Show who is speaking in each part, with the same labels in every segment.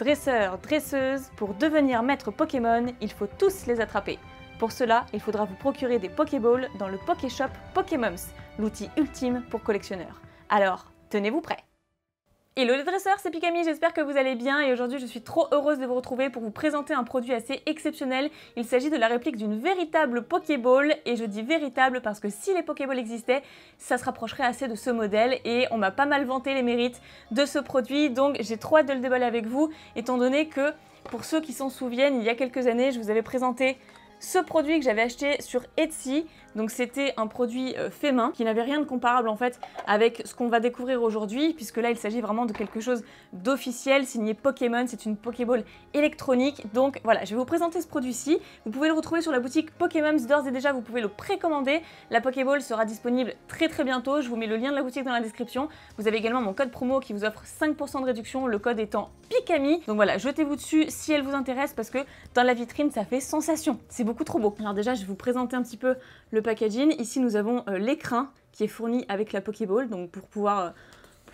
Speaker 1: Dresseurs, dresseuses, pour devenir maître Pokémon, il faut tous les attraper. Pour cela, il faudra vous procurer des Pokéballs dans le Pokéshop Pokémons, l'outil ultime pour collectionneurs. Alors, tenez-vous prêts Hello les dresseurs, c'est Picami, j'espère que vous allez bien et aujourd'hui je suis trop heureuse de vous retrouver pour vous présenter un produit assez exceptionnel. Il s'agit de la réplique d'une véritable Pokéball et je dis véritable parce que si les Pokéballs existaient, ça se rapprocherait assez de ce modèle et on m'a pas mal vanté les mérites de ce produit donc j'ai trop hâte de le déballer avec vous étant donné que pour ceux qui s'en souviennent, il y a quelques années, je vous avais présenté ce produit que j'avais acheté sur Etsy. Donc c'était un produit euh, fait main qui n'avait rien de comparable en fait avec ce qu'on va découvrir aujourd'hui puisque là il s'agit vraiment de quelque chose d'officiel signé Pokémon, c'est une Pokéball électronique. Donc voilà, je vais vous présenter ce produit-ci. Vous pouvez le retrouver sur la boutique Pokémon's d'ores et déjà vous pouvez le précommander. La Pokéball sera disponible très très bientôt. Je vous mets le lien de la boutique dans la description. Vous avez également mon code promo qui vous offre 5% de réduction, le code étant PICAMI. Donc voilà, jetez-vous dessus si elle vous intéresse parce que dans la vitrine ça fait sensation beaucoup trop beau. Alors déjà, je vais vous présenter un petit peu le packaging. Ici, nous avons euh, l'écran qui est fourni avec la Pokéball, donc pour pouvoir, euh,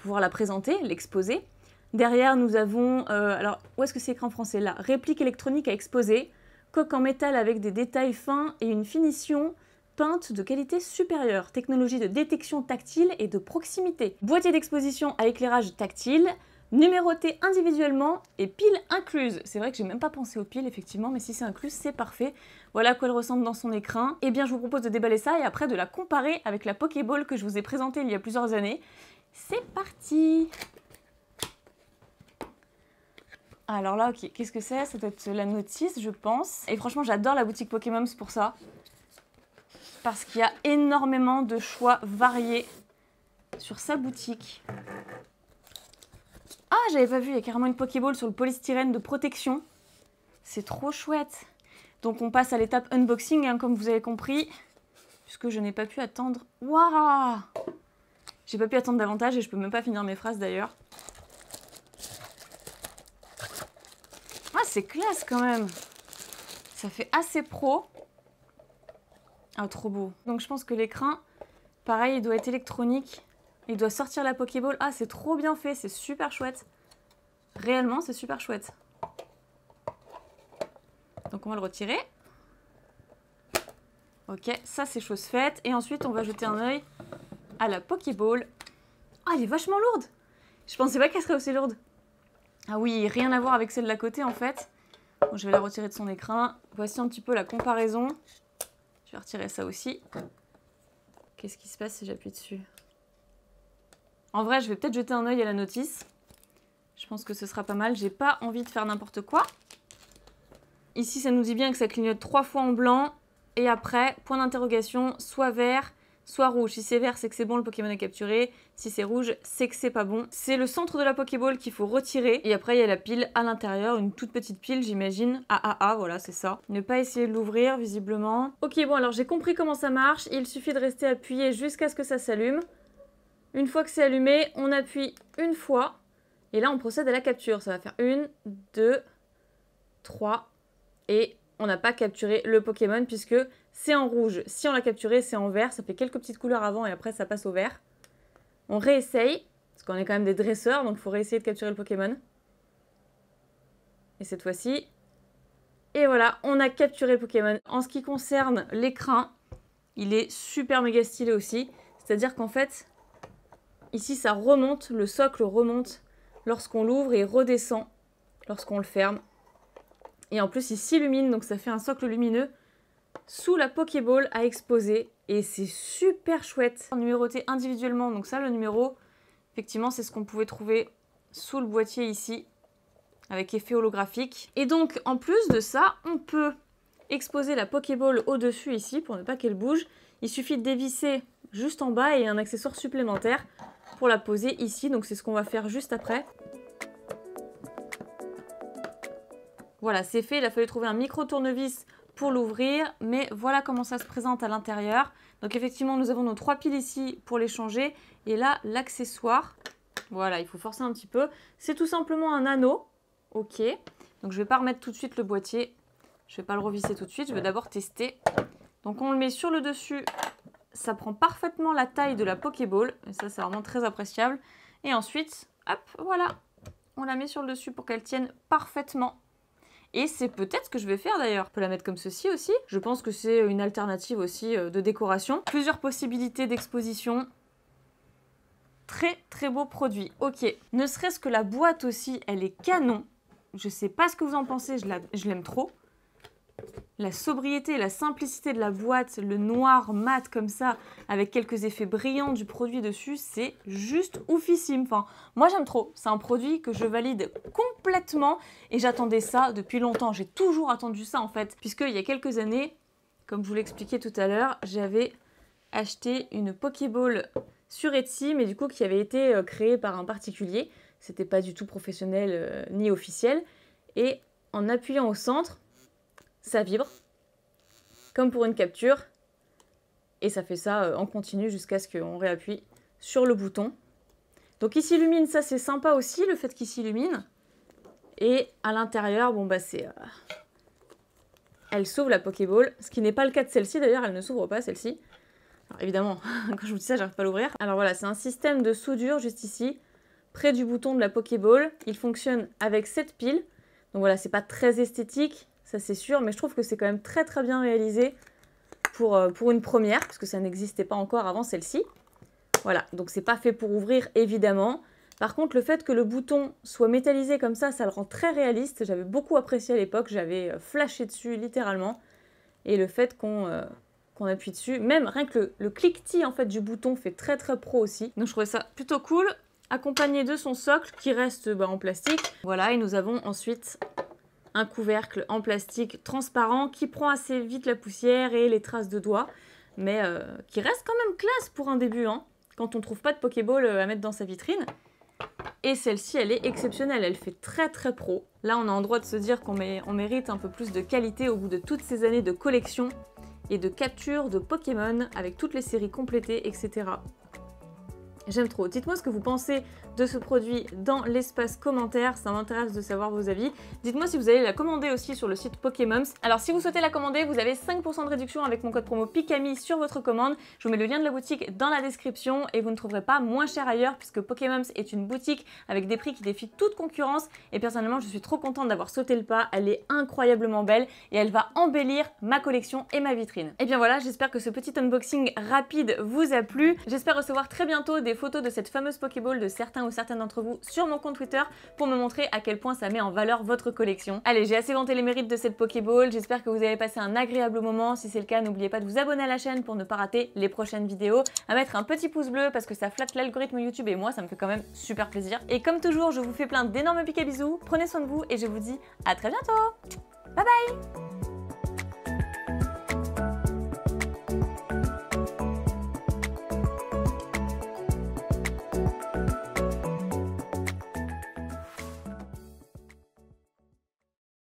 Speaker 1: pouvoir la présenter, l'exposer. Derrière, nous avons, euh, alors où est-ce que c'est écran français Là, réplique électronique à exposer, coque en métal avec des détails fins et une finition peinte de qualité supérieure, technologie de détection tactile et de proximité, boîtier d'exposition à éclairage tactile, numéroté individuellement et pile incluse C'est vrai que j'ai même pas pensé aux piles effectivement, mais si c'est inclus, c'est parfait. Voilà à quoi elle ressemble dans son écrin. Et eh bien je vous propose de déballer ça et après de la comparer avec la Pokéball que je vous ai présentée il y a plusieurs années. C'est parti alors là, ok, qu'est-ce que c'est Ça doit être la notice, je pense. Et franchement, j'adore la boutique Pokémon pour ça. Parce qu'il y a énormément de choix variés sur sa boutique. Ah, j'avais pas vu, il y a carrément une Pokéball sur le polystyrène de protection. C'est trop chouette. Donc on passe à l'étape unboxing, hein, comme vous avez compris, puisque je n'ai pas pu attendre. Waouh J'ai pas pu attendre davantage et je peux même pas finir mes phrases d'ailleurs. Ah, c'est classe quand même. Ça fait assez pro. Ah, trop beau. Donc je pense que l'écran, pareil, il doit être électronique. Il doit sortir la Pokéball. Ah, c'est trop bien fait, c'est super chouette. Réellement, c'est super chouette. Donc on va le retirer. Ok, ça c'est chose faite. Et ensuite, on va jeter un œil à la Pokéball. Ah, elle est vachement lourde Je pensais pas qu'elle serait aussi lourde. Ah oui, rien à voir avec celle de la côté en fait. Bon, je vais la retirer de son écran. Voici un petit peu la comparaison. Je vais retirer ça aussi. Qu'est-ce qui se passe si j'appuie dessus en vrai, je vais peut-être jeter un œil à la notice. Je pense que ce sera pas mal. J'ai pas envie de faire n'importe quoi. Ici, ça nous dit bien que ça clignote trois fois en blanc. Et après, point d'interrogation, soit vert, soit rouge. Si c'est vert, c'est que c'est bon, le Pokémon est capturé. Si c'est rouge, c'est que c'est pas bon. C'est le centre de la Pokéball qu'il faut retirer. Et après, il y a la pile à l'intérieur, une toute petite pile, j'imagine. Ah ah ah, voilà, c'est ça. Ne pas essayer de l'ouvrir, visiblement. Ok, bon, alors j'ai compris comment ça marche. Il suffit de rester appuyé jusqu'à ce que ça s'allume. Une fois que c'est allumé, on appuie une fois. Et là, on procède à la capture. Ça va faire une, deux, trois. Et on n'a pas capturé le Pokémon puisque c'est en rouge. Si on l'a capturé, c'est en vert. Ça fait quelques petites couleurs avant et après, ça passe au vert. On réessaye, parce qu'on est quand même des dresseurs, donc il faut réessayer de capturer le Pokémon. Et cette fois-ci... Et voilà, on a capturé le Pokémon. En ce qui concerne l'écran, il est super méga stylé aussi. C'est-à-dire qu'en fait, Ici, ça remonte, le socle remonte lorsqu'on l'ouvre et redescend lorsqu'on le ferme. Et en plus, il s'illumine, donc ça fait un socle lumineux sous la Pokéball à exposer. Et c'est super chouette. Numéroté individuellement, donc ça, le numéro, effectivement, c'est ce qu'on pouvait trouver sous le boîtier ici, avec effet holographique. Et donc, en plus de ça, on peut exposer la Pokéball au-dessus ici pour ne pas qu'elle bouge. Il suffit de dévisser juste en bas et un accessoire supplémentaire pour la poser ici. Donc c'est ce qu'on va faire juste après. Voilà, c'est fait. Il a fallu trouver un micro tournevis pour l'ouvrir. Mais voilà comment ça se présente à l'intérieur. Donc effectivement, nous avons nos trois piles ici pour les changer. Et là, l'accessoire. Voilà, il faut forcer un petit peu. C'est tout simplement un anneau. Ok. Donc je ne vais pas remettre tout de suite le boîtier. Je ne vais pas le revisser tout de suite. Je vais d'abord tester. Donc on le met sur le dessus ça prend parfaitement la taille de la Pokéball. Et ça, c'est vraiment très appréciable. Et ensuite, hop, voilà. On la met sur le dessus pour qu'elle tienne parfaitement. Et c'est peut-être ce que je vais faire d'ailleurs. On peut la mettre comme ceci aussi. Je pense que c'est une alternative aussi euh, de décoration. Plusieurs possibilités d'exposition. Très très beau produit. Ok. Ne serait-ce que la boîte aussi, elle est canon. Je sais pas ce que vous en pensez, je l'aime trop la sobriété, la simplicité de la boîte, le noir mat comme ça, avec quelques effets brillants du produit dessus, c'est juste oufissime. Enfin, moi j'aime trop, c'est un produit que je valide complètement et j'attendais ça depuis longtemps. J'ai toujours attendu ça en fait, puisque il y a quelques années, comme je vous l'expliquais tout à l'heure, j'avais acheté une Pokéball sur Etsy, mais du coup qui avait été euh, créée par un particulier. C'était pas du tout professionnel euh, ni officiel. Et en appuyant au centre, ça vibre, comme pour une capture, et ça fait ça euh, en continu jusqu'à ce qu'on réappuie sur le bouton. Donc il s'illumine, ça c'est sympa aussi, le fait qu'il s'illumine. Et à l'intérieur, bon bah c'est... Euh, elle s'ouvre la Pokéball, ce qui n'est pas le cas de celle-ci d'ailleurs, elle ne s'ouvre pas celle-ci. Alors évidemment, quand je vous dis ça, j'arrive pas à l'ouvrir. Alors voilà, c'est un système de soudure juste ici, près du bouton de la Pokéball. Il fonctionne avec cette pile. Donc voilà, c'est pas très esthétique, ça c'est sûr, mais je trouve que c'est quand même très très bien réalisé pour, euh, pour une première, parce que ça n'existait pas encore avant celle-ci. Voilà, donc c'est pas fait pour ouvrir évidemment. Par contre, le fait que le bouton soit métallisé comme ça, ça le rend très réaliste. J'avais beaucoup apprécié à l'époque, j'avais euh, flashé dessus littéralement. Et le fait euh, qu'on appuie dessus, même rien que le, le cliquetis en fait du bouton fait très très pro aussi. Donc je trouvais ça plutôt cool, accompagné de son socle qui reste bah, en plastique. Voilà, et nous avons ensuite un couvercle en plastique transparent qui prend assez vite la poussière et les traces de doigts, mais euh, qui reste quand même classe pour un début, hein, quand on trouve pas de Pokéball euh, à mettre dans sa vitrine. Et celle-ci, elle est exceptionnelle, elle fait très très pro. Là, on a en droit de se dire qu'on mérite un peu plus de qualité au bout de toutes ces années de collection et de capture de Pokémon avec toutes les séries complétées, etc. J'aime trop. Dites-moi ce que vous pensez de ce produit dans l'espace commentaire. Ça m'intéresse de savoir vos avis. Dites-moi si vous allez la commander aussi sur le site Pokémons. Alors si vous souhaitez la commander, vous avez 5% de réduction avec mon code promo PIKAMI sur votre commande. Je vous mets le lien de la boutique dans la description et vous ne trouverez pas moins cher ailleurs puisque Pokémons est une boutique avec des prix qui défient toute concurrence. Et personnellement, je suis trop contente d'avoir sauté le pas. Elle est incroyablement belle et elle va embellir ma collection et ma vitrine. Et eh bien voilà, j'espère que ce petit unboxing rapide vous a plu. J'espère recevoir très bientôt des photos de cette fameuse Pokéball de certains ou certains d'entre vous sur mon compte Twitter pour me montrer à quel point ça met en valeur votre collection. Allez, j'ai assez vanté les mérites de cette Pokéball, j'espère que vous avez passé un agréable moment. Si c'est le cas, n'oubliez pas de vous abonner à la chaîne pour ne pas rater les prochaines vidéos, à mettre un petit pouce bleu parce que ça flatte l'algorithme YouTube et moi, ça me fait quand même super plaisir. Et comme toujours, je vous fais plein d'énormes piques à bisous, prenez soin de vous et je vous dis à très bientôt Bye bye